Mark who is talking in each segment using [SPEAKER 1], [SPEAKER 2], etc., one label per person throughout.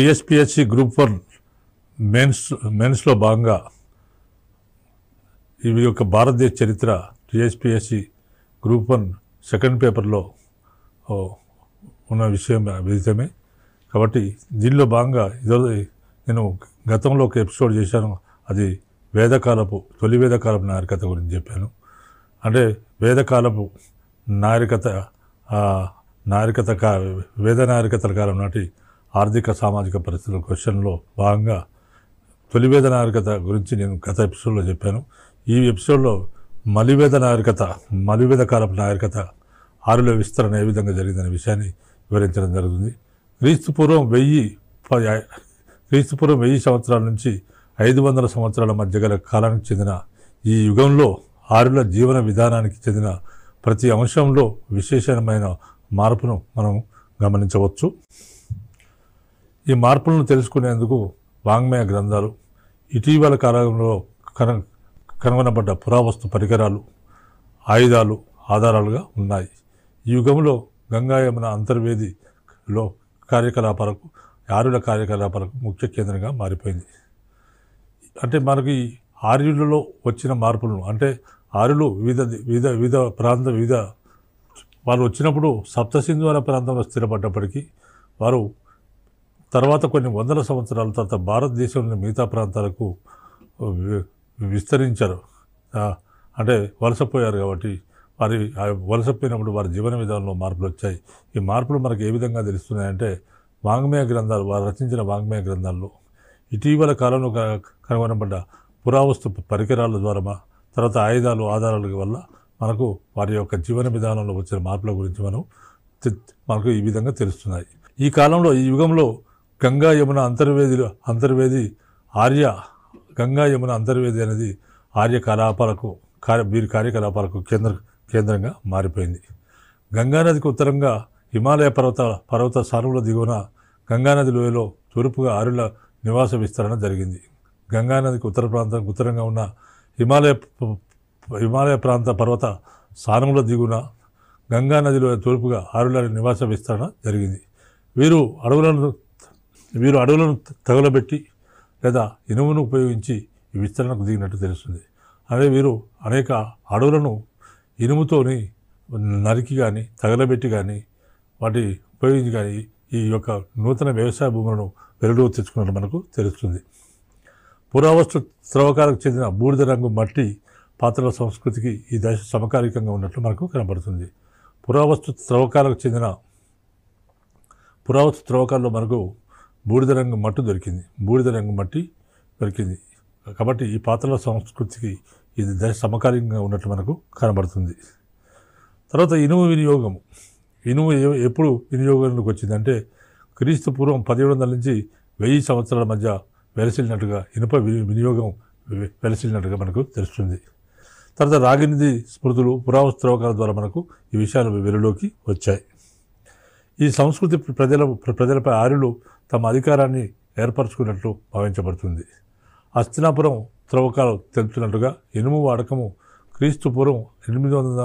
[SPEAKER 1] TSPSC group one mains మెన్స్లో భాగంగా ఇవి యొక్క భారతదేశ చరిత్ర టీఎస్పిఎస్సి గ్రూప్ వన్ సెకండ్ పేపర్లో ఉన్న విషయం విదితమే కాబట్టి దీనిలో భాగంగా ఇదో నేను గతంలో ఒక ఎపిసోడ్ చేశాను అది వేదకాలపు తొలి వేదకాలపు నాగరికత గురించి చెప్పాను అంటే వేదకాలపు నాగరికత నాగరికత కా వేద నాగరికతల కాలం నాటి ఆర్థిక సామాజిక పరిస్థితుల క్వశ్చన్లో భాగంగా తొలివేద నాగరికత గురించి నేను గత ఎపిసోడ్లో చెప్పాను ఈ ఎపిసోడ్లో మలివేద నాగరికత కాలపు నాగరికత ఆరులో విస్తరణ ఏ విధంగా జరిగిందనే విషయాన్ని వివరించడం జరుగుతుంది క్రీస్తుపూర్వం వెయ్యి క్రీస్తుపూర్వం వెయ్యి సంవత్సరాల నుంచి ఐదు వందల సంవత్సరాల మధ్య గల కాలానికి చెందిన ఈ యుగంలో ఆరుల జీవన విధానానికి చెందిన ప్రతి అంశంలో విశేషమైన మార్పును మనం గమనించవచ్చు ఈ మార్పులను తెలుసుకునేందుకు వాంగ్మయ గ్రంథాలు ఇటీవల కాలంలో కన కనుగొనబడ్డ పురావస్తు పరికరాలు ఆయుధాలు ఆధారాలుగా ఉన్నాయి ఈ యుగంలో గంగా యమున అంతర్వేదిలో కార్యకలాపాలకు ఆర్యుల కార్యకలాపాలకు ముఖ్య కేంద్రంగా మారిపోయింది అంటే మనకి ఆర్యులలో వచ్చిన మార్పులను అంటే ఆర్యులు వివిధ వివిధ వివిధ ప్రాంత వివిధ వారు వచ్చినప్పుడు సప్తసింధు అనే ప్రాంతంలో స్థిరపడ్డప్పటికీ వారు తర్వాత కొన్ని వందల సంవత్సరాల తర్వాత భారతదేశంలోని మిగతా ప్రాంతాలకు విస్తరించారు అంటే వలసపోయారు కాబట్టి వారి వలసపోయినప్పుడు వారి జీవన విధానంలో మార్పులు వచ్చాయి ఈ మార్పులు మనకు ఏ విధంగా తెలుస్తున్నాయంటే వాంగ్మయ గ్రంథాలు వారు రచించిన వాంగ్మయ గ్రంథాల్లో ఇటీవల కాలంలో కనుగొనబడ్డ పురావస్తు పరికరాల ద్వారా తర్వాత ఆయుధాలు ఆధారాల వల్ల మనకు వారి యొక్క జీవన విధానంలో వచ్చిన మార్పుల గురించి మనం మనకు ఈ విధంగా తెలుస్తున్నాయి ఈ కాలంలో ఈ యుగంలో గంగా యమున అంతర్వేదిలో అంతర్వేది ఆర్య గంగా యమున అంతర్వేది అనేది ఆర్య కలాపాలకు కార్య వీరి కార్యకలాపాలకు కేంద్ర కేంద్రంగా మారిపోయింది గంగానదికి ఉత్తరంగా హిమాలయ పర్వత పర్వత సానువుల దిగువన గంగానది లోయలో తూర్పుగా ఆరుల నివాస విస్తరణ జరిగింది గంగానదికి ఉత్తర ప్రాంతం ఉత్తరంగా ఉన్న హిమాలయ హిమాలయ ప్రాంత పర్వత సానువుల దిగున గంగానదిలో తూర్పుగా ఆరుల నివాస విస్తరణ జరిగింది వీరు అడవులను వీరు అడవులను తగలబెట్టి లేదా ఇనుమును ఉపయోగించి ఈ విస్తరణకు దిగినట్టు తెలుస్తుంది అదే వీరు అనేక అడవులను ఇనుముతోని నరికి కానీ తగలబెట్టి కానీ వాటి ఉపయోగించి కానీ ఈ యొక్క నూతన వ్యవసాయ భూములను వెలుగు తెచ్చుకున్నట్టు మనకు తెలుస్తుంది పురావస్తు త్రవ్వకాలకు చెందిన బూడిద రంగు మట్టి పాత్రల సంస్కృతికి ఈ దశ సమకాలికంగా ఉన్నట్లు మనకు కనబడుతుంది పురావస్తు త్రవ్వకాలకు చెందిన పురావస్తు త్రవ్వకాల్లో మనకు బూడిద రంగు మట్టి దొరికింది బూడిద రంగు మట్టి దొరికింది కాబట్టి ఈ పాత్రల సంస్కృతికి ఇది దశ సమకాలీనంగా ఉన్నట్టు మనకు కనబడుతుంది తర్వాత ఇనుము వినియోగం ఇనుము ఎప్పుడు వినియోగంలోకి వచ్చిందంటే క్రీస్తు పూర్వం పదిహేడు వందల నుంచి వెయ్యి సంవత్సరాల మధ్య వెలసిల్లినట్టుగా ఇనుప వినియోగం వెలసిల్లినట్టుగా మనకు తెలుస్తుంది తర్వాత రాగినిధి స్మృతులు పురావస్త్రవకాల ద్వారా మనకు ఈ విషయాలు వెలులోకి వచ్చాయి ఈ సంస్కృతి ప్రజల ప్రజలపై ఆర్యులు తమ అధికారాన్ని ఏర్పరచుకున్నట్లు భావించబడుతుంది అస్తినాపురం త్రవ్వకాలు తెలుపుతున్నట్టుగా ఇనుము వాడకము క్రీస్తుపురం ఎనిమిది వందల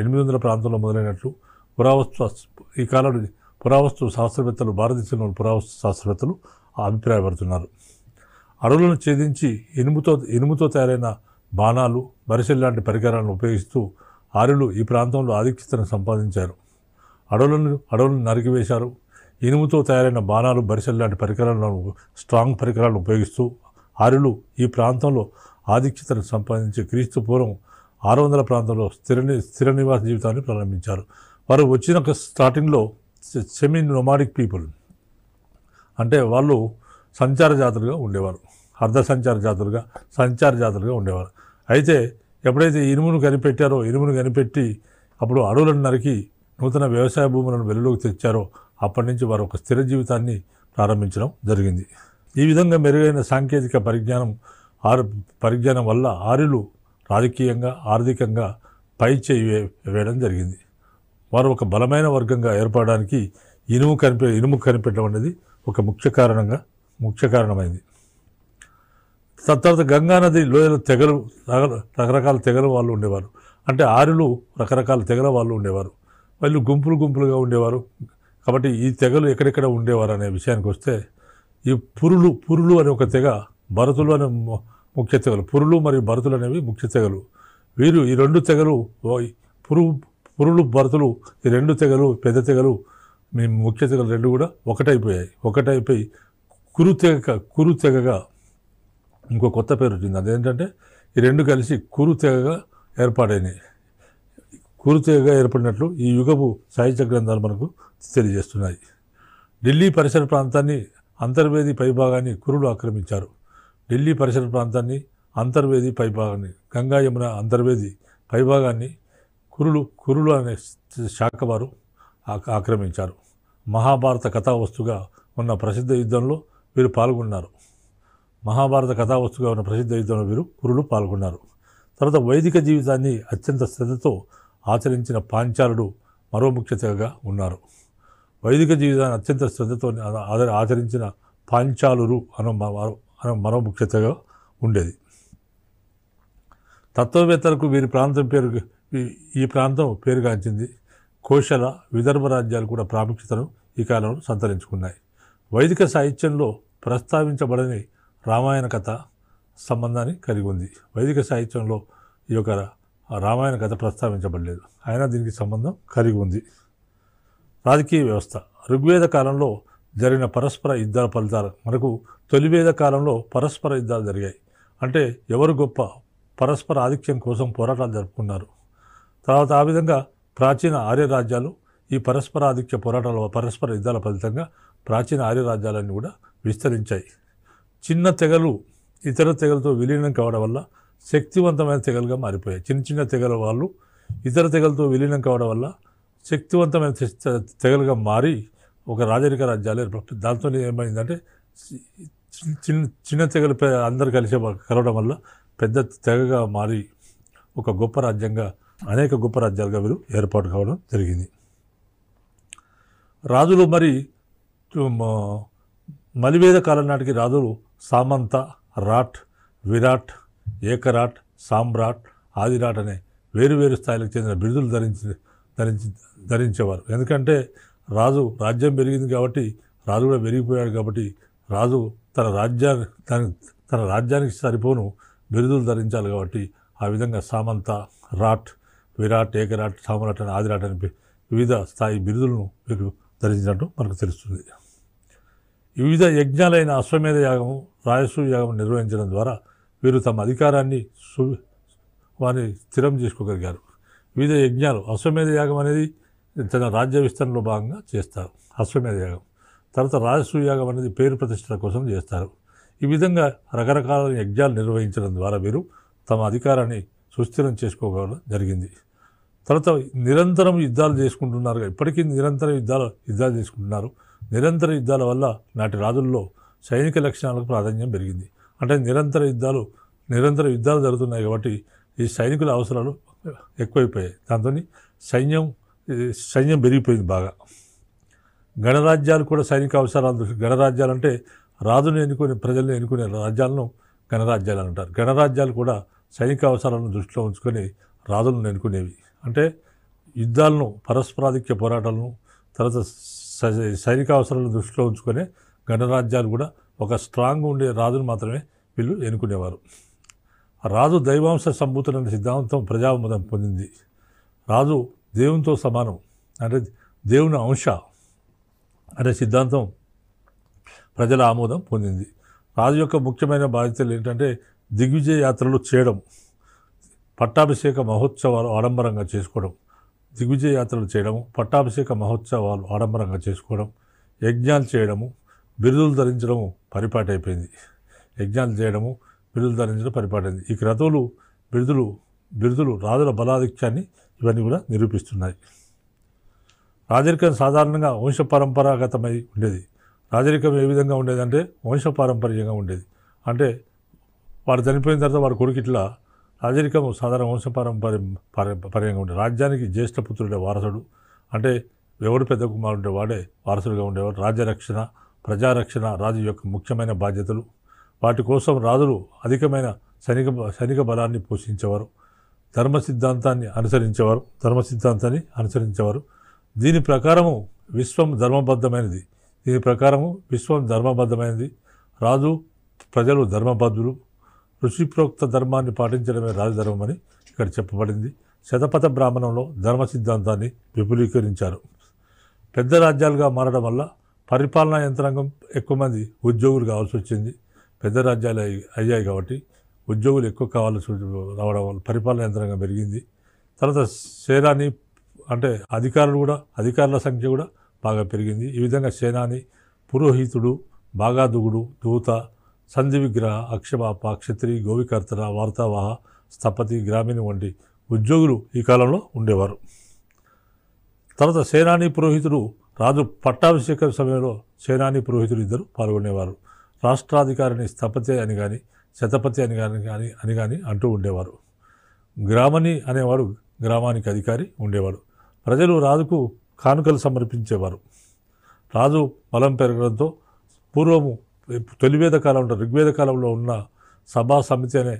[SPEAKER 1] ఎనిమిది వందల ప్రాంతంలో మొదలైనట్లు పురావస్తు ఈ కాలంలో పురావస్తు శాస్త్రవేత్తలు భారతదేశంలోని పురావస్తు శాస్త్రవేత్తలు అభిప్రాయపడుతున్నారు అడవులను ఛేదించి ఇనుముతో ఇనుముతో తయారైన బాణాలు బరిసెల్ లాంటి పరికరాలను ఉపయోగిస్తూ ఆర్యులు ఈ ప్రాంతంలో ఆధిక్యతను సంపాదించారు అడవులను అడవులను నరికివేశారు ఇనుముతో తయారైన బాణాలు బరిసెలు లాంటి పరికరాలను స్ట్రాంగ్ పరికరాలను ఉపయోగిస్తూ ఆర్యులు ఈ ప్రాంతంలో ఆధిక్యతను సంపాదించి క్రీస్తు పూర్వం ఆరు వందల ప్రాంతంలో స్థిర స్థిర నివాస జీవితాన్ని ప్రారంభించారు వారు వచ్చిన స్టార్టింగ్లో సెమీ నొమాడిక్ పీపుల్ అంటే వాళ్ళు సంచార జాతులుగా ఉండేవారు అర్ధ సంచార జాతులుగా సంచార జాతులుగా ఉండేవారు అయితే ఎప్పుడైతే ఇనుమును కనిపెట్టారో ఇనుమును కనిపెట్టి అప్పుడు అడవులను నరికి నూతన వ్యవసాయ భూములను వెలుగులోకి తెచ్చారో అప్పటి నుంచి వారు ఒక స్థిర జీవితాన్ని ప్రారంభించడం జరిగింది ఈ విధంగా మెరుగైన సాంకేతిక పరిజ్ఞానం ఆరు పరిజ్ఞానం వల్ల ఆర్యులు రాజకీయంగా ఆర్థికంగా పై చేయి వేయడం జరిగింది వారు ఒక బలమైన వర్గంగా ఏర్పడడానికి ఇనుము కనిపె ఇనుము కనిపెట్టడం అనేది ఒక ముఖ్య కారణంగా ముఖ్య కారణమైంది తర్వాత గంగా నది లోయలో తెగలు రకరకాల తెగల వాళ్ళు ఉండేవారు అంటే ఆరులు రకరకాల తెగల వాళ్ళు ఉండేవారు వాళ్ళు గుంపులు గుంపులుగా ఉండేవారు కాబట్టి ఈ తెగలు ఎక్కడెక్కడ ఉండేవారు అనే విషయానికి వస్తే ఈ పురులు పురులు అనే ఒక తెగ భరతులు అనే ముఖ్య తెగలు పురులు మరియు భరతులు అనేవి ముఖ్య తెగలు వీరు ఈ రెండు తెగలు పురు పురులు భరతులు ఈ రెండు తెగలు పెద్ద తెగలు మీ ముఖ్య తెగలు రెండు కూడా ఒకటైపోయాయి ఒకటైపోయి కురు తెగ కురు తెగగా ఇంకో కొత్త పేరు వచ్చింది అదేంటంటే ఈ రెండు కలిసి కురు తెగగా ఏర్పాటైనవి కురు తెగగా ఏర్పడినట్లు ఈ యుగపు సాహిత్య గ్రంథాలు మనకు తెలియజేస్తున్నాయి ఢిల్లీ పరిసర ప్రాంతాన్ని అంతర్వేది పైభాగాన్ని కురులు ఆక్రమించారు ఢిల్లీ పరిసర ప్రాంతాన్ని అంతర్వేది పైభాగాన్ని గంగా యమున అంతర్వేది పైభాగాన్ని కురులు కురులు అనే శాఖ వారు ఆక్రమించారు మహాభారత కథావస్తుగా ఉన్న ప్రసిద్ధ యుద్ధంలో వీరు పాల్గొన్నారు మహాభారత కథావస్తుగా ఉన్న ప్రసిద్ధ యుద్ధంలో వీరు కురులు పాల్గొన్నారు తర్వాత వైదిక జీవితాన్ని అత్యంత శ్రద్ధతో ఆచరించిన పాంచాలుడు మరో ముఖ్యతగా ఉన్నారు వైదిక జీవితాన్ని అత్యంత శ్రద్ధతో ఆచరించిన పాంచాలురు అనే అనే మరో ఉండేది తత్వవేత్తలకు వీరి ప్రాంతం పేరు ఈ ప్రాంతం పేరుగాంచింది కోశల విదర్భ రాజ్యాలు కూడా ప్రాముఖ్యతను ఈ కాలంలో సంతరించుకున్నాయి వైదిక సాహిత్యంలో ప్రస్తావించబడని రామాయణ కథ సంబంధాన్ని కలిగి ఉంది వైదిక సాహిత్యంలో ఈ యొక్క రామాయణ కథ ప్రస్తావించబడలేదు అయినా దీనికి సంబంధం కలిగి ఉంది రాజకీయ వ్యవస్థ ఋగ్వేద కాలంలో జరిగిన పరస్పర యుద్ధాల ఫలితాలు మనకు తొలివేద కాలంలో పరస్పర యుద్ధాలు జరిగాయి అంటే ఎవరు గొప్ప పరస్పర ఆధిక్యం కోసం పోరాటాలు జరుపుకున్నారు తర్వాత ఆ విధంగా ప్రాచీన ఆర్య రాజ్యాలు ఈ పరస్పర ఆధిక్య పోరాటాల పరస్పర యుద్ధాల ఫలితంగా ప్రాచీన ఆర్య రాజ్యాలన్నీ కూడా విస్తరించాయి చిన్న తెగలు ఇతర తెగలతో విలీనం కావడం వల్ల శక్తివంతమైన తెగలుగా మారిపోయాయి చిన్న చిన్న తెగల వాళ్ళు ఇతర తెగలతో విలీనం కావడం వల్ల శక్తివంతమైన తెగలుగా మారి ఒక రాజరిక రాజ్యాలు ఏర్పడు దాంతో ఏమైందంటే చిన్న చిన్న తెగలు అందరు కలిసి కలవడం వల్ల పెద్ద తెగగా మారి ఒక గొప్ప రాజ్యంగా అనేక గొప్ప రాజ్యాలుగా వీరు ఏర్పాటు కావడం జరిగింది రాజులు మరి మలివేద కాలం నాటికి రాజులు సామంత రాట్ విరాట్ ఏకరాట్ సామ్రాట్ ఆదిరాట్ అనే వేరు వేరు స్థాయిలకు చెందిన బిరుదులు ధరించి ధరించి ధరించేవారు ఎందుకంటే రాజు రాజ్యం పెరిగింది కాబట్టి రాజు కూడా పెరిగిపోయాడు కాబట్టి రాజు తన రాజ్యా తన తన రాజ్యానికి సరిపోను బిరుదులు ధరించాలి కాబట్టి ఆ విధంగా సామంత రాట్ విరాట్ ఏకరాట్ సామరాట్ అని ఆదిరాట్ అని వివిధ స్థాయి బిరుదులను వీరు ధరించినట్టు మనకు తెలుస్తుంది వివిధ యజ్ఞాలైన అశ్వమేధ యాగం రాయసు యాగం నిర్వహించడం ద్వారా వీరు తమ అధికారాన్ని సు వారిని స్థిరం చేసుకోగలిగారు వివిధ యజ్ఞాలు అశ్వమేధ యాగం అనేది తన రాజ్య విస్తరణలో భాగంగా చేస్తారు అశ్వమేధ యాగం తర్వాత రాజసూయాగం అనేది పేరు ప్రతిష్టల కోసం చేస్తారు ఈ విధంగా రకరకాల యజ్ఞాలు నిర్వహించడం ద్వారా వీరు తమ అధికారాన్ని సుస్థిరం చేసుకోవడం జరిగింది తర్వాత నిరంతరం యుద్ధాలు చేసుకుంటున్నారు ఇప్పటికీ నిరంతరం యుద్ధాలు యుద్ధాలు చేసుకుంటున్నారు నిరంతర యుద్ధాల వల్ల నాటి రాజుల్లో సైనిక లక్షణాలకు ప్రాధాన్యం పెరిగింది అంటే నిరంతర యుద్ధాలు నిరంతర యుద్ధాలు జరుగుతున్నాయి కాబట్టి ఈ సైనికుల అవసరాలు ఎక్కువైపోయాయి దాంతో సైన్యం సైన్యం పెరిగిపోయింది బాగా గణరాజ్యాలు కూడా సైనిక అవసరాలు గణరాజ్యాలు అంటే రాజును ఎన్నుకునే ప్రజలను ఎన్నుకునే రాజ్యాలను గణరాజ్యాలు అంటారు గణరాజ్యాలు కూడా సైనిక అవసరాలను దృష్టిలో ఉంచుకొని రాజులను ఎన్నుకునేవి అంటే యుద్ధాలను పరస్పరాధిక్య పోరాటాలను తర్వాత సైనిక అవసరాలను దృష్టిలో ఉంచుకొని గణరాజ్యాలు కూడా ఒక స్ట్రాంగ్ ఉండే రాజును మాత్రమే వీళ్ళు ఎన్నుకునేవారు రాజు దైవాంశ సంబూతులైన సిద్ధాంతం ప్రజామతం పొందింది రాజు దేవునితో సమానం అంటే దేవుని అంశ అనే సిద్ధాంతం ప్రజల ఆమోదం పొందింది రాజు యొక్క ముఖ్యమైన బాధ్యతలు ఏంటంటే దిగ్విజయ యాత్రలు చేయడం పట్టాభిషేక మహోత్సవాలు ఆడంబరంగా చేసుకోవడం దిగ్విజయ యాత్రలు చేయడం పట్టాభిషేక మహోత్సవాలు ఆడంబరంగా చేసుకోవడం యజ్ఞాలు చేయడము బిరుదులు ధరించడము పరిపాటి అయిపోయింది యజ్ఞాలు చేయడము బిరుదులు ధరించడం పరిపాటైంది ఈ క్రతువులు బిరుదులు బిరుదులు రాజుల బలాధిక్యాన్ని ఇవన్నీ కూడా నిరూపిస్తున్నాయి రాజరికం సాధారణంగా వంశ పరంపరాగతమై ఉండేది రాజరికం ఏ విధంగా ఉండేదంటే వంశ పారంపర్యంగా ఉండేది అంటే వాడు చనిపోయిన తర్వాత వాడు కొడుకు ఇట్లా రాజరికం సాధారణ వంశ పారంపర్యంగా ఉండేది రాజ్యానికి జ్యేష్ఠ పుత్రుడే వారసుడు అంటే ఎవడు పెద్ద కుమారుడే వాడే వారసుడిగా ఉండేవాడు రాజ్యరక్షణ ప్రజారక్షణ రాజు యొక్క ముఖ్యమైన బాధ్యతలు వాటి కోసం రాజులు అధికమైన సైనిక సైనిక బలాన్ని పోషించేవారు ధర్మ సిద్ధాంతాన్ని అనుసరించేవారు ధర్మ సిద్ధాంతాన్ని అనుసరించేవారు దీని ప్రకారము విశ్వం ధర్మబద్ధమైనది దీని ప్రకారము విశ్వం ధర్మబద్ధమైనది రాజు ప్రజలు ధర్మబద్ధులు ఋషిప్రోక్త ధర్మాన్ని పాటించడమే రాజధర్మం అని ఇక్కడ చెప్పబడింది శతపథ బ్రాహ్మణంలో ధర్మ సిద్ధాంతాన్ని విపులీకరించారు పెద్ద రాజ్యాలుగా మారడం వల్ల పరిపాలనా యంత్రాంగం ఎక్కువ మంది ఉద్యోగులు కావాల్సి వచ్చింది పెద్ద రాజ్యాలు అయ్యాయి కాబట్టి ఉద్యోగులు ఎక్కువ కావాల్సి రావడం వల్ల పరిపాలన యంత్రంగా పెరిగింది తర్వాత సేనాని అంటే అధికారులు కూడా అధికారుల సంఖ్య కూడా బాగా పెరిగింది ఈ విధంగా సేనాని పురోహితుడు బాగాదుగుడు దూత సంధి విగ్రహ అక్షమాప క్షత్రి గోవికర్తన వార్తావాహ స్థపతి గ్రామీణ వంటి ఉద్యోగులు ఈ కాలంలో ఉండేవారు తర్వాత సేనాని పురోహితుడు రాజు పట్టాభిషేకం సమయంలో సేనాని పురోహితులు ఇద్దరు పాల్గొనేవారు రాష్ట్రాధికారిని స్థపతే అని కానీ శతపతి అని కానీ కానీ అని కానీ అంటూ ఉండేవారు గ్రామని అనేవాడు గ్రామానికి అధికారి ఉండేవాడు ప్రజలు రాజుకు కానుకలు సమర్పించేవారు రాజు బలం పెరగడంతో పూర్వము తొలివేద కాలంలో ఋగ్వేద కాలంలో ఉన్న సభా సమితి అనే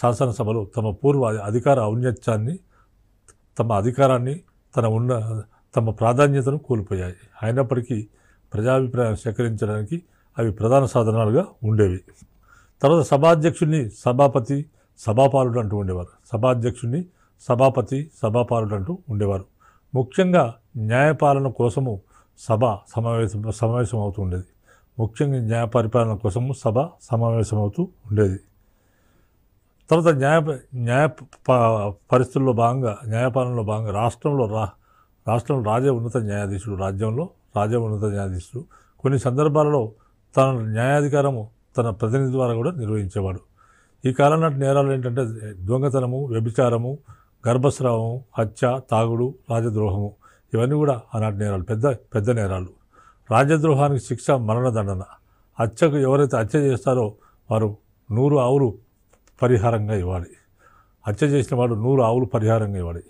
[SPEAKER 1] శాసనసభలు తమ పూర్వ అధికార ఔన్నత్యాన్ని తమ అధికారాన్ని తన ఉన్న తమ ప్రాధాన్యతను కోల్పోయాయి అయినప్పటికీ ప్రజాభిప్రాయాన్ని సేకరించడానికి అవి ప్రధాన సాధనాలుగా ఉండేవి తర్వాత సభాధ్యక్షుడిని సభాపతి సభాపాలుడు అంటూ ఉండేవారు సభాధ్యక్షుడిని సభాపతి సభాపాలుడు అంటూ ఉండేవారు ముఖ్యంగా న్యాయపాలన కోసము సభ సమావేశం సమావేశం అవుతూ ఉండేది ముఖ్యంగా న్యాయ పరిపాలన కోసము సభ సమావేశం అవుతూ ఉండేది తర్వాత న్యాయ న్యాయ పరిస్థితుల్లో భాగంగా న్యాయపాలనలో భాగంగా రాష్ట్రంలో రా రాష్ట్రంలో రాజ ఉన్నత న్యాయాధీశుడు రాజ్యంలో రాజ ఉన్నత న్యాయాధీశుడు కొన్ని సందర్భాలలో తన న్యాయాధికారము తన ప్రతినిధి ద్వారా కూడా నిర్వహించేవాడు ఈ కాలం నాటి నేరాలు ఏంటంటే దొంగతనము వ్యభిచారము గర్భస్రావము హత్య తాగుడు రాజద్రోహము ఇవన్నీ కూడా ఆనాటి నేరాలు పెద్ద పెద్ద నేరాలు రాజద్రోహానికి శిక్ష మరణదండన హత్యకు ఎవరైతే హత్య చేస్తారో వారు నూరు ఆవులు పరిహారంగా ఇవ్వాలి హత్య చేసిన వాడు నూరు ఆవులు పరిహారంగా ఇవ్వాలి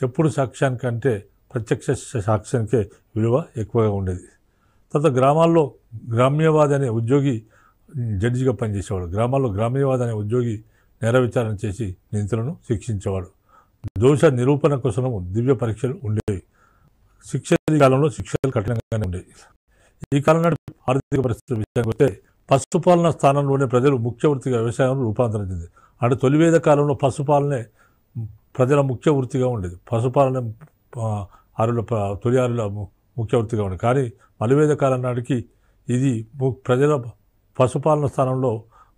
[SPEAKER 1] చెప్పుడు సాక్ష్యానికంటే ప్రత్యక్ష సాక్ష్యానికే విలువ ఎక్కువగా ఉండేది తర్వాత గ్రామాల్లో గ్రామ్యవాది అనే ఉద్యోగి జడ్జిగా పనిచేసేవాడు గ్రామాల్లో గ్రామ్యవాద అనే ఉద్యోగి నేర విచారణ చేసి నిందితులను శిక్షించేవాడు దోష నిరూపణ కోసం దివ్య పరీక్షలు ఉండేవి శిక్ష కాలంలో శిక్షలు కఠినంగానే ఉండేవి ఈ కాలం నాటి ఆర్థిక పరిస్థితుల విషయానికి వస్తే పశుపాలన స్థానంలోనే ప్రజలు ముఖ్య వృత్తిగా వ్యవసాయంలో రూపాంతరం చెంది అంటే తొలివేద కాలంలో పశుపాలనే ప్రజల ముఖ్య వృత్తిగా ఉండేది పశుపాలన ఆరుల తొలి ఆరుల ముఖ్య వృత్తిగా ఉండేది కానీ మలివేద కాలం నాటికి ఇది ప్రజల పశుపాలన స్థానంలో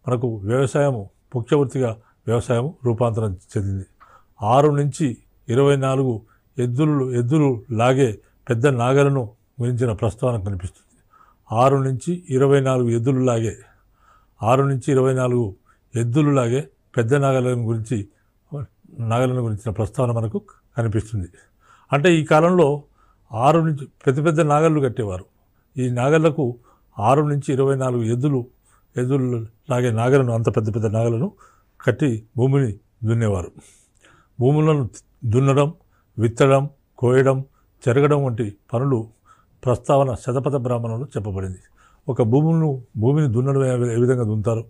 [SPEAKER 1] మనకు వ్యవసాయము ముఖ్య వృత్తిగా వ్యవసాయం రూపాంతరం చెందింది ఆరు నుంచి ఇరవై నాలుగు ఎద్దులు ఎద్దులు లాగే పెద్ద నాగలను గురించిన ప్రస్తావన కనిపిస్తుంది ఆరు నుంచి ఇరవై నాలుగు ఎద్దులు లాగే ఆరు నుంచి ఇరవై నాలుగు ఎద్దులు లాగే పెద్ద నాగలను గురించి నాగలను గురించిన ప్రస్తావన మనకు కనిపిస్తుంది అంటే ఈ కాలంలో ఆరు నుంచి పెద్ద పెద్ద నాగళ్ళు కట్టేవారు ఈ నాగళ్లకు ఆరు నుంచి ఇరవై నాలుగు ఎద్దులు ఎద్దులు లాగే నాగలను అంత పెద్ద పెద్ద నాగలను కట్టి భూమిని దున్నేవారు భూములను దున్నడం విత్తడం కోయడం జరగడం వంటి పనులు ప్రస్తావన శతపథ బ్రాహ్మణంలో చెప్పబడింది ఒక భూములను భూమిని దున్నడం ఏ విధంగా దున్నుతారు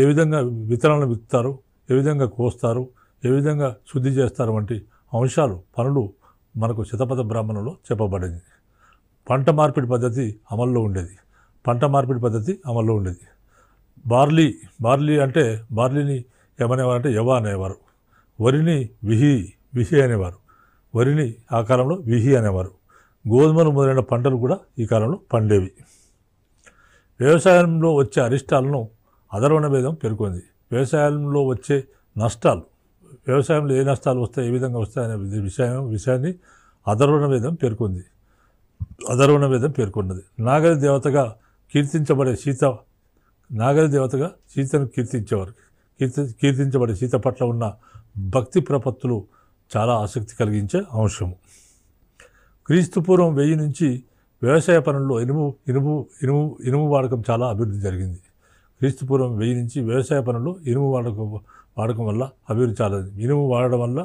[SPEAKER 1] ఏ విధంగా విత్తనాలను విత్తుతారు ఏ విధంగా కోస్తారు ఏ విధంగా శుద్ధి చేస్తారు వంటి అంశాలు పనులు మనకు శతపథ బ్రాహ్మణంలో చెప్పబడింది పంట మార్పిడి పద్ధతి అమల్లో ఉండేది పంట మార్పిడి పద్ధతి అమల్లో ఉండేది బార్లీ బార్లీ అంటే బార్లీని ఏమనేవారంటే యవ అనేవారు వరిని విహి విహి అనేవారు వరిని ఆ కాలంలో విహి అనేవారు గోధుమలు మొదలైన పంటలు కూడా ఈ కాలంలో పండేవి వ్యవసాయంలో వచ్చే అరిష్టాలను అధర్వణ భేదం పేర్కొంది వ్యవసాయంలో వచ్చే నష్టాలు వ్యవసాయంలో ఏ నష్టాలు వస్తాయి ఏ విధంగా వస్తాయనే విషయం విషయాన్ని అధర్వణ భేదం పేర్కొంది అధర్వణ భేదం పేర్కొన్నది నాగరి దేవతగా కీర్తించబడే సీత దేవతగా సీతను కీర్తించేవారు కీర్తి కీర్తించబడే సీత పట్ల ఉన్న భక్తి ప్రపత్తులు చాలా ఆసక్తి కలిగించే అంశము క్రీస్తుపూర్వం వెయ్యి నుంచి వ్యవసాయ పనుల్లో ఇనుము ఇనుము ఇనుము ఇనుము వాడకం చాలా అభివృద్ధి జరిగింది క్రీస్తుపూర్వం వెయ్యి నుంచి వ్యవసాయ పనుల్లో ఇనుము వాడకం వాడకం వల్ల అభివృద్ధి చాలా ఇనుము వాడడం వల్ల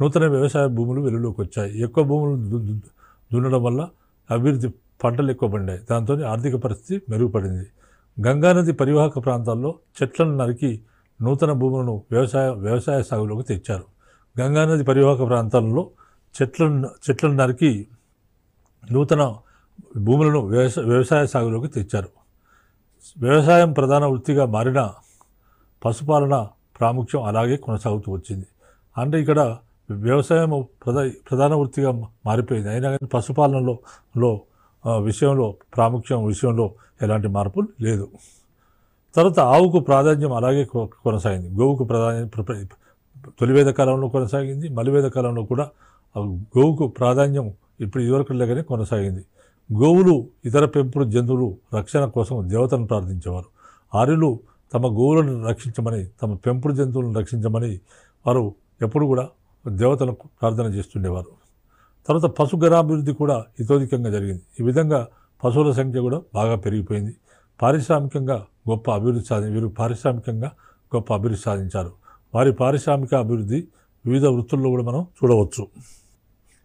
[SPEAKER 1] నూతన వ్యవసాయ భూములు వెలుగులోకి వచ్చాయి ఎక్కువ భూములు దున్నడం వల్ల అభివృద్ధి పంటలు ఎక్కువ పండాయి దాంతో ఆర్థిక పరిస్థితి మెరుగుపడింది గంగానది పరివాహక ప్రాంతాల్లో చెట్లను నరికి నూతన భూములను వ్యవసాయ వ్యవసాయ సాగులోకి తెచ్చారు గంగానది పరివాహక ప్రాంతాల్లో చెట్లను చెట్లను నరికి నూతన భూములను వ్యవసాయ వ్యవసాయ సాగులోకి తెచ్చారు వ్యవసాయం ప్రధాన వృత్తిగా మారిన పశుపాలన ప్రాముఖ్యం అలాగే కొనసాగుతూ వచ్చింది అంటే ఇక్కడ వ్యవసాయం ప్రధా ప్రధాన వృత్తిగా మారిపోయింది అయినా కానీ పశుపాలనలో విషయంలో ప్రాముఖ్యం విషయంలో ఎలాంటి మార్పు లేదు తర్వాత ఆవుకు ప్రాధాన్యం అలాగే కొనసాగింది గోవుకు ప్రాధాన్యం తొలివేద కాలంలో కొనసాగింది మలివేద కాలంలో కూడా గోవుకు ప్రాధాన్యం ఇప్పుడు లేకనే కొనసాగింది గోవులు ఇతర పెంపుడు జంతువులు రక్షణ కోసం దేవతను ప్రార్థించేవారు ఆర్యులు తమ గోవులను రక్షించమని తమ పెంపుడు జంతువులను రక్షించమని వారు ఎప్పుడు కూడా దేవతలకు ప్రార్థన చేస్తుండేవారు తర్వాత పశు గ్రామాభివృద్ధి కూడా ఇతోధికంగా జరిగింది ఈ విధంగా పశువుల సంఖ్య కూడా బాగా పెరిగిపోయింది పారిశ్రామికంగా గొప్ప అభివృద్ధి సాధి వీరు పారిశ్రామికంగా గొప్ప అభివృద్ధి సాధించారు వారి పారిశ్రామిక అభివృద్ధి వివిధ వృత్తుల్లో కూడా మనం చూడవచ్చు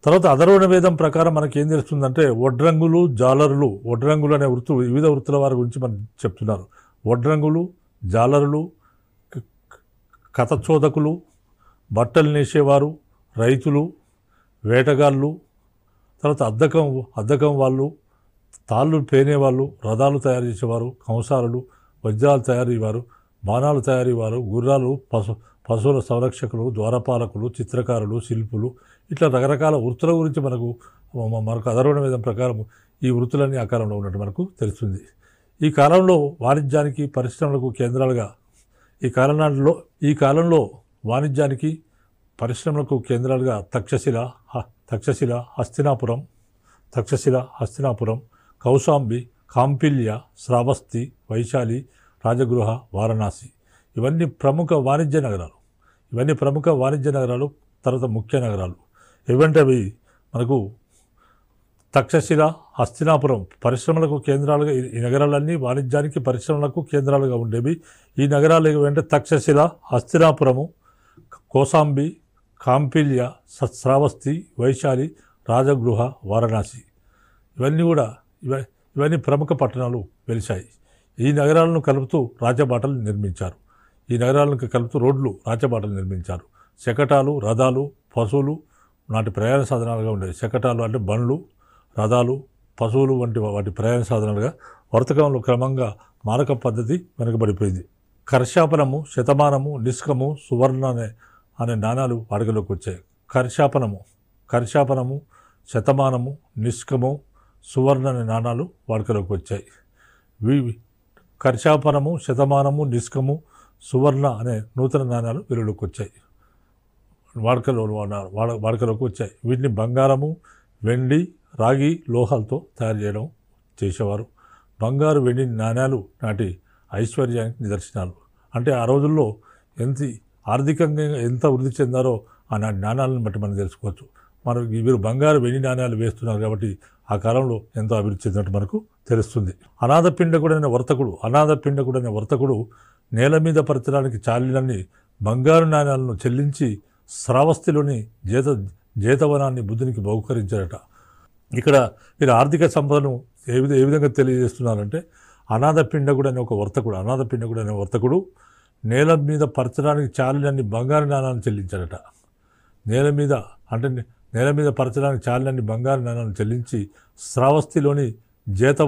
[SPEAKER 1] తర్వాత అధర్వణ వేదం ప్రకారం మనకి ఏం తెలుస్తుందంటే వడ్రంగులు జాలరులు వడ్రంగులు అనే వృత్తులు వివిధ వృత్తుల వారి గురించి మనం చెప్తున్నారు వడ్రంగులు జాలరులు కథచోదకులు బట్టలు నేసేవారు రైతులు వేటగాళ్ళు తర్వాత అద్దకం అద్దకం వాళ్ళు తాళ్ళు పేనేవాళ్ళు రథాలు తయారు చేసేవారు కంసాలలు వజ్రాలు తయారయ్యేవారు బాణాలు తయారయ్యేవారు గుర్రాలు పశు పశువుల సంరక్షకులు ద్వారపాలకులు చిత్రకారులు శిల్పులు ఇట్లా రకరకాల వృత్తుల గురించి మనకు మనకు అధర్వణ విధం ప్రకారం ఈ వృత్తులన్నీ ఆ కాలంలో ఉన్నట్టు మనకు తెలుస్తుంది ఈ కాలంలో వాణిజ్యానికి పరిశ్రమలకు కేంద్రాలుగా ఈ కాలంలో ఈ కాలంలో వాణిజ్యానికి పరిశ్రమలకు కేంద్రాలుగా తక్షశిల తక్షశిల హస్తినాపురం తక్షశిల హస్తినాపురం కౌశాంబి కాంపిల్య శ్రావస్తి వైశాలి రాజగృహ వారణాసి ఇవన్నీ ప్రముఖ వాణిజ్య నగరాలు ఇవన్నీ ప్రముఖ వాణిజ్య నగరాలు తర్వాత ముఖ్య నగరాలు ఇవంటే అవి మనకు తక్షశిల హస్తినాపురం పరిశ్రమలకు కేంద్రాలుగా ఈ నగరాలన్నీ వాణిజ్యానికి పరిశ్రమలకు కేంద్రాలుగా ఉండేవి ఈ నగరాలు ఏవంటే తక్షశిల హస్తినాపురము కోసాంబి కాంపిల్య సత్స్రావస్తి వైశాలి రాజగృహ వారణాసి ఇవన్నీ కూడా ఇవ ఇవన్నీ ప్రముఖ పట్టణాలు వెలిశాయి ఈ నగరాలను కలుపుతూ రాజబాటలు నిర్మించారు ఈ నగరాలను కలుపుతూ రోడ్లు రాజబాటలు నిర్మించారు శకటాలు రథాలు పశువులు నాటి ప్రయాణ సాధనాలుగా ఉండేవి శకటాలు అంటే బండ్లు రథాలు పశువులు వంటి వాటి ప్రయాణ సాధనాలుగా వర్తకంలో క్రమంగా మారక పద్ధతి వెనుకబడిపోయింది కర్షాపనము శతమానము నిష్కము సువర్ణ అనే అనే నాణాలు అడగలోకి వచ్చాయి కర్షాపనము కర్షాపనము శతమానము నిష్కము సువర్ణ అనే నాణాలు వాడుకలోకి వచ్చాయి వివి కర్షాపనము శతమానము నిష్కము సువర్ణ అనే నూతన నాణాలు వెలుగులోకి వచ్చాయి వాడుకలో వాడ వాడుకలోకి వచ్చాయి వీటిని బంగారము వెండి రాగి లోహాలతో తయారు చేయడం చేసేవారు బంగారు వెండి నాణ్యాలు నాటి ఐశ్వర్యానికి నిదర్శనాలు అంటే ఆ రోజుల్లో ఎంత ఆర్థికంగా ఎంత వృద్ధి చెందారో ఆనాటి నాణాలను బట్టి మనం తెలుసుకోవచ్చు మనం వీరు బంగారు వెండి నాణ్యాలు వేస్తున్నారు కాబట్టి ఆ కాలంలో ఎంతో అభివృద్ధి చెందినట్టు మనకు తెలుస్తుంది అనాథ పిండకుడైన వర్తకుడు అనాథ పిండకుడైన వర్తకుడు నేల మీద పరచడానికి చాలినన్ని బంగారు నాణ్యాలను చెల్లించి శ్రావస్తిలోని జేత జేతవనాన్ని బుద్ధునికి బహుకరించారట ఇక్కడ వీరు ఆర్థిక సంపదను ఏ విధ ఏ విధంగా తెలియజేస్తున్నారంటే అనాథ పిండకుడు అనే ఒక వర్తకుడు అనాథ పిండకుడు అనే వర్తకుడు నేల మీద పరచడానికి చాలినన్ని బంగారు నాణాలు చెల్లించాడట నేల మీద అంటే నేల మీద పరచడానికి చాలినన్ని బంగారు నాణాలు చెల్లించి శ్రావస్తిలోని జేత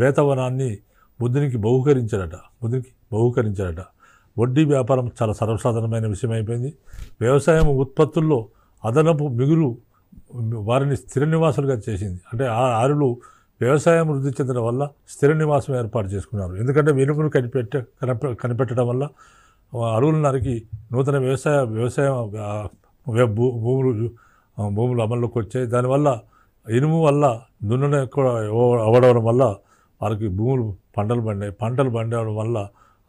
[SPEAKER 1] బేతవనాన్ని బుద్ధునికి బహుకరించాడట బుద్ధునికి బహుకరించాడట వడ్డీ వ్యాపారం చాలా సర్వసాధారణమైన విషయం అయిపోయింది వ్యవసాయం ఉత్పత్తుల్లో అదనపు మిగులు వారిని స్థిర నివాసులుగా చేసింది అంటే ఆ ఆరులు వ్యవసాయం వృద్ధి చెందడం వల్ల స్థిర నివాసం ఏర్పాటు చేసుకున్నారు ఎందుకంటే వెనుకను కనిపెట్ట కనిపెట్టడం వల్ల అడవులు నరికి నూతన వ్యవసాయ వ్యవసాయ భూములు భూములు అమల్లోకి వచ్చాయి దానివల్ల ఇనుము వల్ల దున్న ఎక్కువ అవ్వడం వల్ల వారికి భూములు పంటలు పండాయి పంటలు పండడం వల్ల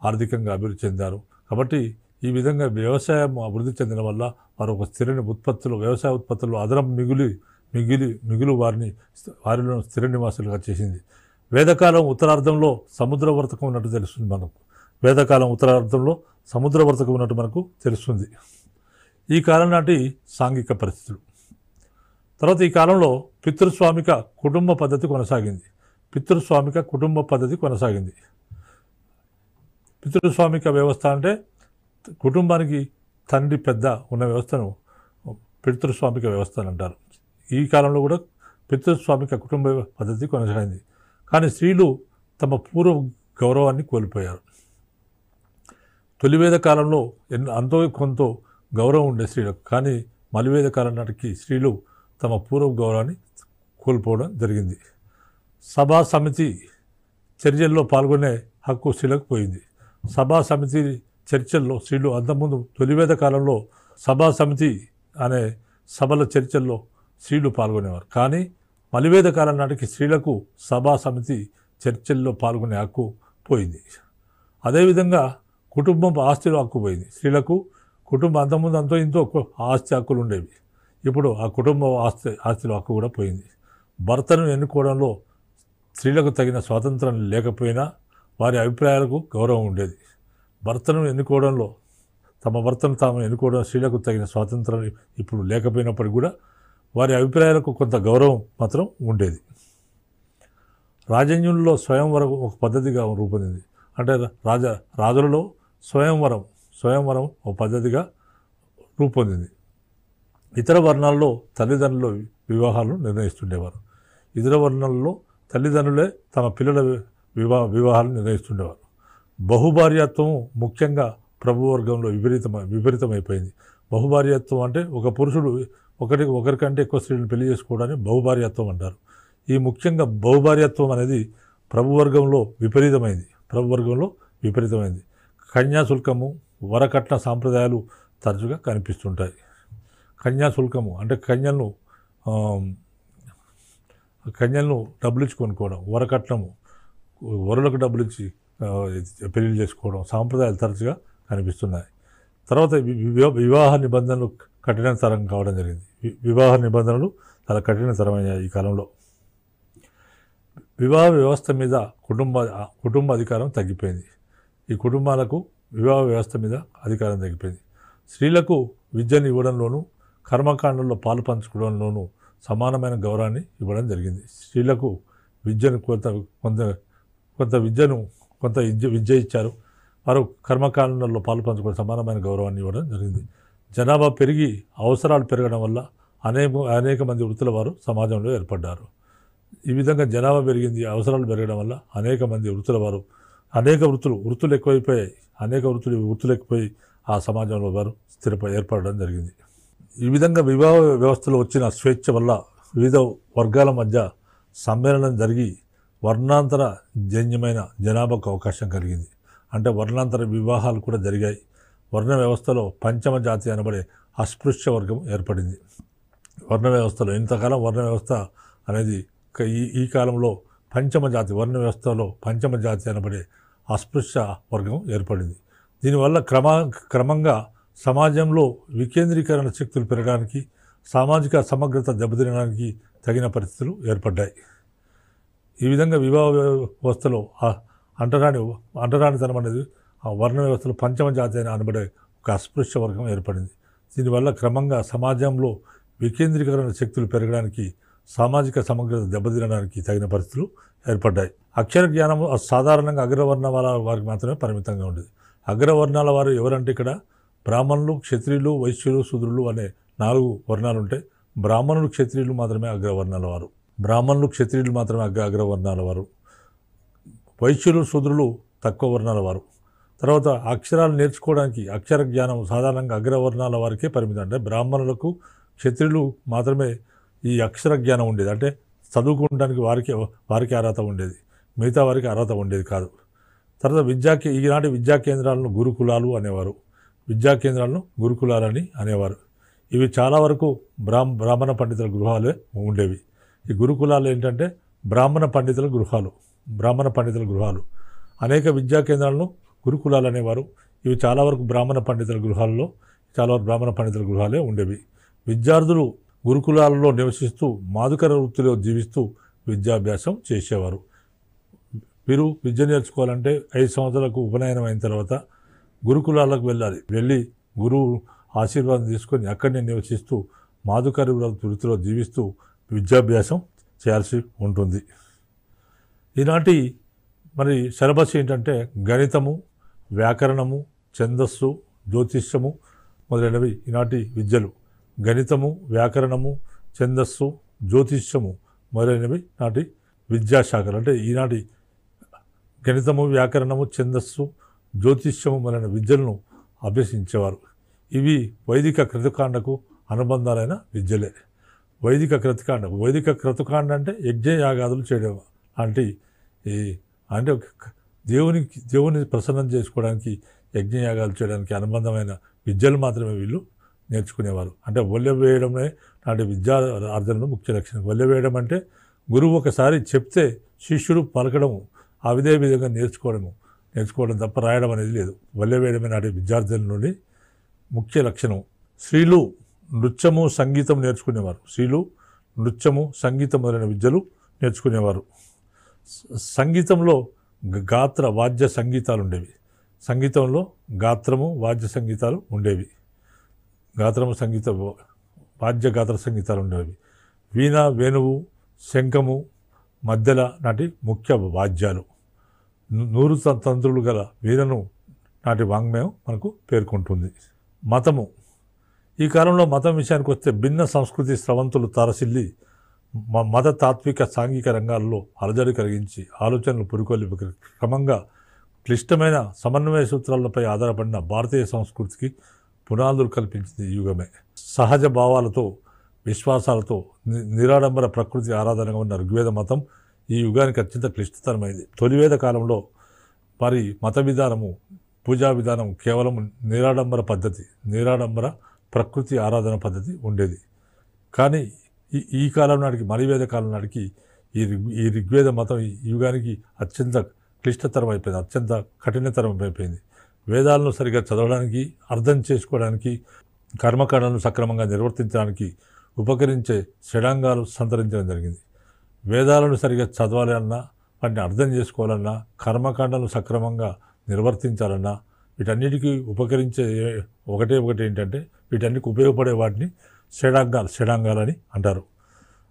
[SPEAKER 1] ఆర్థికంగా అభివృద్ధి చెందారు కాబట్టి ఈ విధంగా వ్యవసాయం అభివృద్ధి చెందడం వల్ల వారు ఒక స్థిరని ఉత్పత్తులు వ్యవసాయ ఉత్పత్తులు అదనపు మిగులి మిగిలి మిగులు వారిని వారిలో స్థిర నివాసులుగా చేసింది వేదకాలం ఉత్తరార్ధంలో సముద్ర వర్తకం ఉన్నట్టు తెలుస్తుంది మనకు వేదకాలం ఉత్తరార్ధంలో సముద్ర వర్తకం ఉన్నట్టు మనకు తెలుస్తుంది ఈ కాలం నాటి సాంఘిక పరిస్థితులు తర్వాత ఈ కాలంలో పితృస్వామిక కుటుంబ పద్ధతి కొనసాగింది పితృస్వామిక కుటుంబ పద్ధతి కొనసాగింది పితృస్వామిక వ్యవస్థ అంటే కుటుంబానికి తండ్రి పెద్ద ఉన్న వ్యవస్థను పితృస్వామిక వ్యవస్థ అని అంటారు ఈ కాలంలో కూడా పితృస్వామిక కుటుంబ పద్ధతి కొనసాగింది కానీ స్త్రీలు తమ పూర్వ గౌరవాన్ని కోల్పోయారు తొలివేద కాలంలో ఎన్నో అంతో కొంత గౌరవం ఉండే స్త్రీలకు కానీ మలివేద కాలం నాటికి స్త్రీలు తమ పూర్వ గౌరవాన్ని కోల్పోవడం జరిగింది సభా సమితి చర్చల్లో పాల్గొనే హక్కు స్త్రీలకు పోయింది సభా సమితి చర్చల్లో స్త్రీలు అంతకుముందు తొలివేద కాలంలో సభా సమితి అనే సభల చర్చల్లో స్త్రీలు పాల్గొనేవారు కానీ మలివేద కాలం నాటికి స్త్రీలకు సభా సమితి చర్చల్లో పాల్గొనే హక్కు పోయింది అదేవిధంగా కుటుంబం ఆస్తిలో హక్కు పోయింది స్త్రీలకు కుటుంబం అంతకుముందు అంతో ఇంతో ఆస్తి హక్కులు ఉండేవి ఇప్పుడు ఆ కుటుంబ ఆస్తి ఆస్తిలో హక్కు కూడా పోయింది భర్తను ఎన్నుకోవడంలో స్త్రీలకు తగిన స్వాతంత్రం లేకపోయినా వారి అభిప్రాయాలకు గౌరవం ఉండేది భర్తను ఎన్నుకోవడంలో తమ భర్తను తాము ఎన్నుకోవడం స్త్రీలకు తగిన స్వాతంత్రం ఇప్పుడు లేకపోయినప్పటికీ కూడా వారి అభిప్రాయాలకు కొంత గౌరవం మాత్రం ఉండేది రాజన్యుల్లో స్వయంవరం ఒక పద్ధతిగా రూపొందింది అంటే రాజ రాజులలో స్వయంవరం స్వయంవరం ఒక పద్ధతిగా రూపొందింది ఇతర వర్ణాల్లో తల్లిదండ్రులు వివాహాలను నిర్ణయిస్తుండేవారు ఇతర వర్ణాల్లో తల్లిదండ్రులే తమ పిల్లల వివా వివాహాలు నిర్ణయిస్తుండేవారు బహుభార్యత్వం ముఖ్యంగా ప్రభువర్గంలో విపరీతమై విపరీతమైపోయింది బహుభార్యత్వం అంటే ఒక పురుషుడు ఒకరికి ఒకరికంటే ఎక్కువ స్త్రీలను పెళ్లి చేసుకోవడానికి బహుభార్యత్వం అంటారు ఈ ముఖ్యంగా బహుభార్యత్వం అనేది ప్రభువర్గంలో విపరీతమైంది ప్రభువర్గంలో విపరీతమైంది కన్యాశుల్కము వరకట్న సాంప్రదాయాలు తరచుగా కనిపిస్తుంటాయి కన్యాశుల్కము అంటే కన్యలను కన్యలను డబ్బులు ఇచ్చి కొనుక్కోవడం వరకట్నము వరులకు డబ్బులు ఇచ్చి పెళ్లి చేసుకోవడం సాంప్రదాయాలు తరచుగా కనిపిస్తున్నాయి తర్వాత వివాహ నిబంధనలు కఠిన తరం కావడం జరిగింది వివాహ నిబంధనలు చాలా కఠిన ఈ కాలంలో వివాహ వ్యవస్థ మీద కుటుంబ కుటుంబ అధికారం తగ్గిపోయింది ఈ కుటుంబాలకు వివాహ వ్యవస్థ మీద అధికారం తగ్గిపోయింది స్త్రీలకు విద్యను ఇవ్వడంలోనూ కర్మకాండంలో పాలు పంచుకోవడంలోనూ సమానమైన గౌరవాన్ని ఇవ్వడం జరిగింది స్త్రీలకు విద్యను కొంత కొంత కొంత విద్యను కొంత విద్య ఇచ్చారు వారు కర్మకాండంలో పాలు పంచుకోవడం సమానమైన గౌరవాన్ని ఇవ్వడం జరిగింది జనాభా పెరిగి అవసరాలు పెరగడం వల్ల అనేక అనేక మంది వృత్తుల వారు సమాజంలో ఏర్పడ్డారు ఈ విధంగా జనాభా పెరిగింది అవసరాలు పెరగడం వల్ల అనేక మంది వృత్తుల వారు అనేక వృత్తులు వృత్తులు ఎక్కువైపోయాయి అనేక వృత్తులు వృత్తులు ఎక్కువై ఆ సమాజంలో వారు స్థిరప ఏర్పడడం జరిగింది ఈ విధంగా వివాహ వ్యవస్థలో వచ్చిన స్వేచ్ఛ వల్ల వివిధ వర్గాల మధ్య సమ్మేళనం జరిగి వర్ణాంతర జన్యమైన జనాభాకు అవకాశం కలిగింది అంటే వర్ణాంతర వివాహాలు కూడా జరిగాయి వర్ణ వ్యవస్థలో పంచమ జాతి అనబడే అస్పృశ్య వర్గం ఏర్పడింది వర్ణ వ్యవస్థలో ఇంతకాలం వర్ణ వ్యవస్థ అనేది ఈ ఈ కాలంలో పంచమ జాతి వర్ణ వ్యవస్థలో పంచమ జాతి అనబడే అస్పృశ్య వర్గం ఏర్పడింది దీనివల్ల క్రమ క్రమంగా సమాజంలో వికేంద్రీకరణ శక్తులు పెరగడానికి సామాజిక సమగ్రత దెబ్బతినడానికి తగిన పరిస్థితులు ఏర్పడ్డాయి ఈ విధంగా వివాహ వ్యవస్థలో అంటరాని అంటరానితనం అనేది ఆ వర్ణ వ్యవస్థలో పంచమ జాతి అని అనబడే ఒక అస్పృశ్య వర్గం ఏర్పడింది దీనివల్ల క్రమంగా సమాజంలో వికేంద్రీకరణ శక్తులు పెరగడానికి సామాజిక సమగ్రత దెబ్బతినడానికి తగిన పరిస్థితులు ఏర్పడ్డాయి అక్షర జ్ఞానం సాధారణంగా అగ్రవర్ణ వారికి మాత్రమే పరిమితంగా ఉండేది అగ్రవర్ణాల వారు ఎవరంటే ఇక్కడ బ్రాహ్మణులు క్షత్రియులు వైశ్యులు శూద్రులు అనే నాలుగు వర్ణాలు ఉంటాయి బ్రాహ్మణులు క్షత్రియులు మాత్రమే అగ్రవర్ణాల వారు బ్రాహ్మణులు క్షత్రియులు మాత్రమే అగ్ర అగ్రవర్ణాల వారు వైశ్యులు శూద్రులు తక్కువ వర్ణాల వారు తర్వాత అక్షరాలు నేర్చుకోవడానికి అక్షర జ్ఞానం సాధారణంగా అగ్రవర్ణాల వారికే పరిమితం అంటే బ్రాహ్మణులకు క్షత్రియులు మాత్రమే ఈ అక్షర జ్ఞానం ఉండేది అంటే చదువుకోవడానికి వారికి వారికి అర్హత ఉండేది మిగతా వారికి అర్హత ఉండేది కాదు తర్వాత విద్యా ఈనాటి విద్యా కేంద్రాలను గురుకులాలు అనేవారు విద్యా కేంద్రాలను గురుకులాలని అనేవారు ఇవి చాలా వరకు బ్రాహ్ బ్రాహ్మణ పండితుల గృహాలే ఉండేవి ఈ గురుకులాలు ఏంటంటే బ్రాహ్మణ పండితుల గృహాలు బ్రాహ్మణ పండితుల గృహాలు అనేక విద్యా కేంద్రాలను గురుకులాలు అనేవారు ఇవి చాలా వరకు బ్రాహ్మణ పండితుల గృహాల్లో చాలా వరకు బ్రాహ్మణ పండితుల గృహాలే ఉండేవి విద్యార్థులు గురుకులాలలో నివసిస్తూ మాదుకర వృత్తిలో జీవిస్తూ విద్యాభ్యాసం చేసేవారు మీరు విద్య నేర్చుకోవాలంటే ఐదు సంవత్సరాలకు ఉపనయనం అయిన తర్వాత గురుకులాలకు వెళ్ళాలి వెళ్ళి గురువు ఆశీర్వాదం తీసుకొని అక్కడనే నివసిస్తూ మాధుకరి వృత్తిలో జీవిస్తూ విద్యాభ్యాసం చేయాల్సి ఉంటుంది ఈనాటి మరి సిలబస్ ఏంటంటే గణితము వ్యాకరణము ఛందస్సు జ్యోతిష్యము మొదలైనవి ఈనాటి విద్యలు గణితము వ్యాకరణము ఛందస్సు జ్యోతిష్యము మొదలైనవి నాటి విద్యాశాఖలు అంటే ఈనాటి గణితము వ్యాకరణము ఛందస్సు జ్యోతిష్యము మొదలైన విద్యలను అభ్యసించేవారు ఇవి వైదిక కృతకాండకు అనుబంధాలైన విద్యలే వైదిక క్రతుకాండ వైదిక క్రతుకాండ అంటే యజ్ఞయాగాదులు చేయడం లాంటి ఈ అంటే దేవునికి దేవుని ప్రసన్నం చేసుకోవడానికి యజ్ఞయాగాలు చేయడానికి అనుబంధమైన విద్యలు మాత్రమే వీళ్ళు నేర్చుకునేవారు అంటే ఒళ్ళె వేయడమే నాటి విద్యా ఆర్జనలో ముఖ్య లక్షణం ఒళ్ళె వేయడం అంటే గురువు ఒకసారి చెప్తే శిష్యుడు పలకడము ఆ విధంగా నేర్చుకోవడము నేర్చుకోవడం తప్ప రాయడం అనేది లేదు ఒళ్ళె వేయడమే నాటి విద్యార్థుల నుండి ముఖ్య లక్షణం స్త్రీలు నృత్యము సంగీతం నేర్చుకునేవారు స్త్రీలు నృత్యము సంగీతం మొదలైన విద్యలు నేర్చుకునేవారు సంగీతంలో గాత్ర వాద్య సంగీతాలు ఉండేవి సంగీతంలో గాత్రము వాద్య సంగీతాలు ఉండేవి గాత్రము సంగీత వాద్య గాత్ర సంగీతాలు ఉండేవి వీణ వేణువు శంఖము మధ్యల నాటి ముఖ్య వాద్యాలు నూరు తంత్రులు గల వీణను నాటి వాంగ్మయం మనకు పేర్కొంటుంది మతము ఈ కాలంలో మతం విషయానికి వస్తే భిన్న సంస్కృతి స్రవంతులు తరసిల్లి మత తాత్విక సాంఘిక రంగాల్లో అలజడి కలిగించి ఆలోచనలు పురుకొల్లి క్రమంగా క్లిష్టమైన సమన్వయ సూత్రాలపై ఆధారపడిన భారతీయ సంస్కృతికి పునాదులు కల్పించింది యుగమే సహజ భావాలతో విశ్వాసాలతో నిరాడంబర ప్రకృతి ఆరాధనగా ఉన్న ఋగ్వేద మతం ఈ యుగానికి అత్యంత క్లిష్టతరమైంది తొలివేద కాలంలో మరి మత విధానము పూజా విధానం కేవలం నిరాడంబర పద్ధతి నిరాడంబర ప్రకృతి ఆరాధన పద్ధతి ఉండేది కానీ ఈ ఈ కాలం నాటికి మలివేద కాలం నాటికి ఈ ఈ ఋగ్వేద మతం యుగానికి అత్యంత క్లిష్టతరం అయిపోయింది అత్యంత కఠినతరం అయిపోయింది వేదాలను సరిగ్గా చదవడానికి అర్థం చేసుకోవడానికి కర్మకాండలను సక్రమంగా నిర్వర్తించడానికి ఉపకరించే షడాంగాలు సంతరించడం జరిగింది వేదాలను సరిగా చదవాలి అన్నా వాటిని అర్థం చేసుకోవాలన్నా కర్మకాండలను సక్రమంగా నిర్వర్తించాలన్నా వీటన్నిటికీ ఉపకరించే ఒకటే ఒకటి ఏంటంటే వీటన్నిటికి ఉపయోగపడే వాటిని షడాంగాలు షడాంగాలు అని అంటారు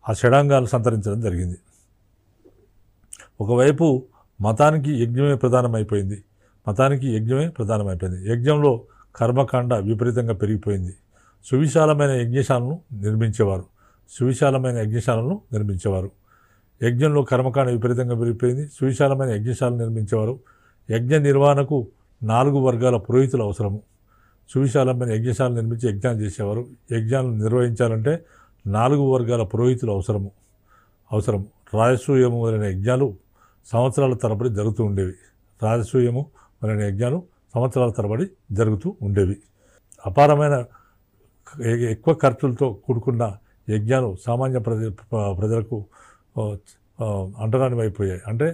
[SPEAKER 1] ఆ షడాంగాలు సంతరించడం జరిగింది ఒకవైపు మతానికి యజ్ఞమే ప్రధానమైపోయింది మతానికి యజ్ఞమే ప్రధానమైపోయింది యజ్ఞంలో కర్మకాండ విపరీతంగా పెరిగిపోయింది సువిశాలమైన యజ్ఞశాలను నిర్మించేవారు సువిశాలమైన యజ్ఞశాలను నిర్మించేవారు యజ్ఞంలో కర్మకాండ విపరీతంగా పెరిగిపోయింది సువిశాలమైన యజ్ఞశాలను నిర్మించేవారు యజ్ఞ నిర్వహణకు నాలుగు వర్గాల పురోహితులు అవసరము సువిశాలమైన యజ్ఞశాల నిర్మించి యజ్ఞాలు చేసేవారు యజ్ఞాలను నిర్వహించాలంటే నాలుగు వర్గాల పురోహితులు అవసరము అవసరం రాజసూయము అనే యజ్ఞాలు సంవత్సరాల తరబడి జరుగుతూ ఉండేవి రాజసూయము అనే యజ్ఞాలు సంవత్సరాల తరబడి జరుగుతూ ఉండేవి అపారమైన ఎక్కువ ఖర్చులతో కూడుకున్న యజ్ఞాలు సామాన్య ప్రజ ప్రజలకు అంటరానివైపోయాయి అంటే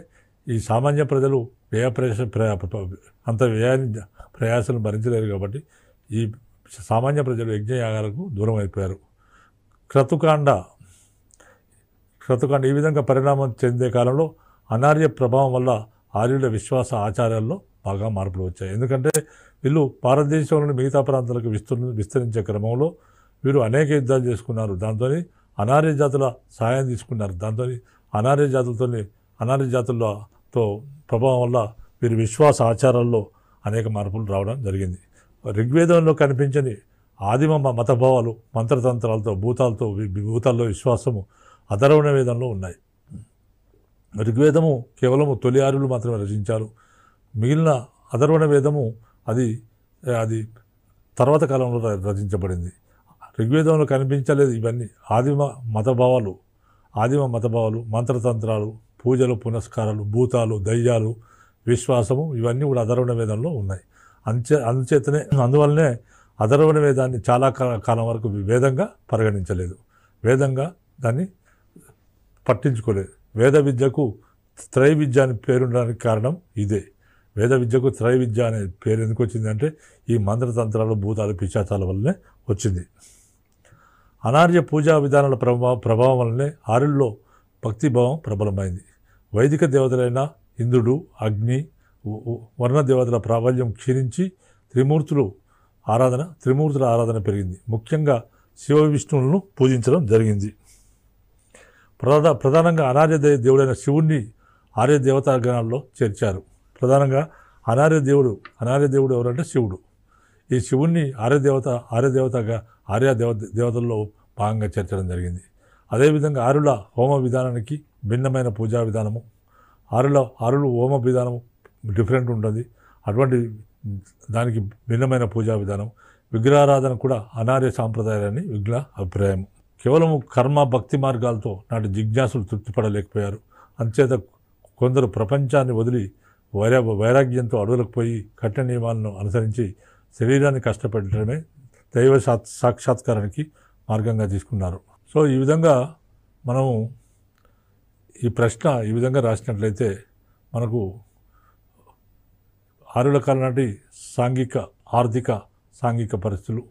[SPEAKER 1] ఈ సామాన్య ప్రజలు వ్యయ ప్రయాస అంత వ్యయాన్ని ప్రయాసాలు భరించలేరు కాబట్టి ఈ సామాన్య ప్రజలు యజ్ఞయాగాలకు దూరం అయిపోయారు క్రతుకాండ క్రతుకాండ ఈ విధంగా పరిణామం చెందే కాలంలో అనార్య ప్రభావం వల్ల ఆర్యుల విశ్వాస ఆచారాల్లో బాగా మార్పులు వచ్చాయి ఎందుకంటే వీళ్ళు భారతదేశంలోని మిగతా ప్రాంతాలకు విస్తృ విస్తరించే క్రమంలో వీరు అనేక యుద్ధాలు చేసుకున్నారు దాంతో అనార్య జాతుల సహాయం తీసుకున్నారు దాంతో అనార్య జాతులతో అనార్య జాతులతో ప్రభావం వల్ల వీరి విశ్వాస ఆచారాల్లో అనేక మార్పులు రావడం జరిగింది ఋగ్వేదంలో కనిపించని ఆదిమ మతభావాలు మంత్రతంత్రాలతో భూతాలతో భూతాల్లో విశ్వాసము అధర్వణ వేదంలో ఉన్నాయి ఋగ్వేదము కేవలము తొలి ఆరులు మాత్రమే రచించారు మిగిలిన అధర్వణ వేదము అది అది తర్వాత కాలంలో రచించబడింది ఋగ్వేదంలో కనిపించలేదు ఇవన్నీ ఆదిమ మతభావాలు ఆదిమ మతభావాలు మంత్రతంత్రాలు పూజలు పునస్కారాలు భూతాలు దయ్యాలు విశ్వాసము ఇవన్నీ కూడా అధర్వణ వేదంలో ఉన్నాయి అంచే అందుచేతనే అందువల్లనే అధర్వణ వేదాన్ని చాలా కాలం వరకు వేదంగా పరిగణించలేదు వేదంగా దాన్ని పట్టించుకోలేదు వేద విద్యకు త్రై విద్య అని పేరుండడానికి కారణం ఇదే వేద విద్యకు త్రై విద్య అనే పేరు ఎందుకు వచ్చిందంటే ఈ మంత్రతంత్రాలు భూతాలు పిశాచాల వల్లనే వచ్చింది అనార్య పూజా విధానాల ప్రభావ ప్రభావం వల్లనే ఆరుల్లో భక్తిభావం ప్రబలమైంది వైదిక దేవతలైన ఇంద్రుడు అగ్ని వర్ణ దేవతల ప్రాబల్యం క్షీణించి త్రిమూర్తులు ఆరాధన త్రిమూర్తుల ఆరాధన పెరిగింది ముఖ్యంగా శివ విష్ణువులను పూజించడం జరిగింది ప్రధాన ప్రధానంగా అనార్య దేవుడైన శివుణ్ణి ఆర్య గ్రహాల్లో చేర్చారు ప్రధానంగా అనార్య దేవుడు అనార్య దేవుడు ఎవరంటే శివుడు ఈ శివుణ్ణి ఆర్య దేవత ఆర్య దేవతగా ఆర్య దేవ దేవతల్లో భాగంగా చేర్చడం జరిగింది అదేవిధంగా ఆరుల హోమ విధానానికి భిన్నమైన పూజా విధానము ఆరుల ఆరులు హోమ విధానము డిఫరెంట్ ఉంటుంది అటువంటి దానికి భిన్నమైన పూజా విధానం విగ్రహారాధన కూడా అనార్య సాంప్రదాయాలని విగ్రహ అభిప్రాయం కేవలం కర్మ భక్తి మార్గాలతో నాటి జిజ్ఞాసులు తృప్తిపడలేకపోయారు అంచేత కొందరు ప్రపంచాన్ని వదిలి వైరా వైరాగ్యంతో అడుగులకు పోయి కఠిన నియమాలను అనుసరించి శరీరాన్ని కష్టపెట్టడమే దైవ సాక్షాత్కారానికి మార్గంగా తీసుకున్నారు సో ఈ విధంగా మనము ఈ ప్రశ్న ఈ విధంగా రాసినట్లయితే మనకు ఆరు రకాల నాటి సాంఘిక ఆర్థిక సాంఘిక పరిస్థితులు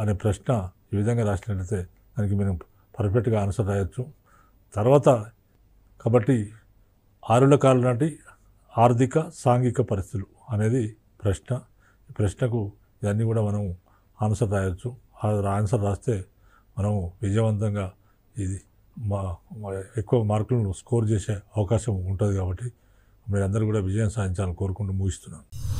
[SPEAKER 1] అనే ప్రశ్న ఈ విధంగా రాసినట్లయితే దానికి మేము పర్ఫెక్ట్గా ఆన్సర్ రాయొచ్చు తర్వాత కాబట్టి ఆరుల కాలం నాటి ఆర్థిక సాంఘిక పరిస్థితులు అనేది ప్రశ్న ఈ ప్రశ్నకు ఇవన్నీ కూడా మనం ఆన్సర్ రాయొచ్చు ఆన్సర్ రాస్తే మనము విజయవంతంగా ఇది మా ఎక్కువ మార్కులను స్కోర్ చేసే అవకాశం ఉంటుంది కాబట్టి మీరందరూ కూడా విజయం సాధించాలని కోరుకుంటూ ముగిస్తున్నాను